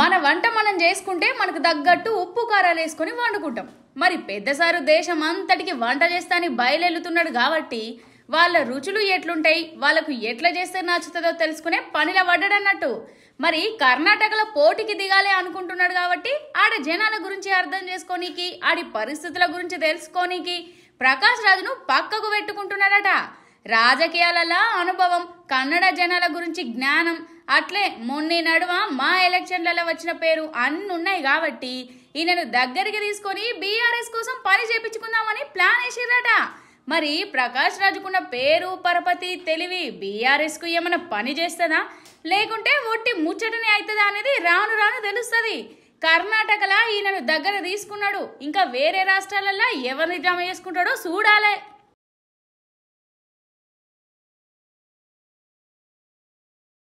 మన వంట మనం చేసుకుంటే మనకు తగ్గట్టు ఉప్పు కారాలు వేసుకొని వండుకుంటాం మరి పెద్దసారు దేశం అంతటికి వంట చేస్తాని బయలుతున్నాడు కాబట్టి వాళ్ళ రుచులు ఎట్లుంటాయి వాళ్ళకు ఎట్లా చేస్తే నచ్చుతుందో తెలుసుకునే పనిలో పడ్డాడన్నట్టు మరి కర్ణాటకలో పోటీకి దిగాలి అనుకుంటున్నాడు కాబట్టి ఆడ జనాల గురించి అర్థం చేసుకోనీకి ఆడి పరిస్థితుల గురించి తెలుసుకోనీకి ప్రకాష్ రాజును పక్కకు పెట్టుకుంటున్నాడట రాజకీయాలలో అనుభవం కన్నడ జనాల గురించి జ్ఞానం అట్లే మొన్న నడువ మా ఎలక్షన్లలో వచ్చిన పేరు అన్ని ఉన్నాయి కాబట్టి ఈయనను దగ్గరికి తీసుకొని బీఆర్ఎస్ కోసం పని చేపించుకుందామని ప్లాన్ వేసిరట మరి ప్రకాష్ రాజుకున్న పేరు పరపతి తెలివి బీఆర్ఎస్కు ఏమైనా పని చేస్తుందా లేకుంటే ఒట్టి ముచ్చటనే అవుతుందా అనేది రాను రాను తెలుస్తుంది కర్ణాటకలా ఈయనను దగ్గర తీసుకున్నాడు ఇంకా వేరే రాష్ట్రాలలో ఎవరిని జమ చేసుకుంటాడో చూడాలి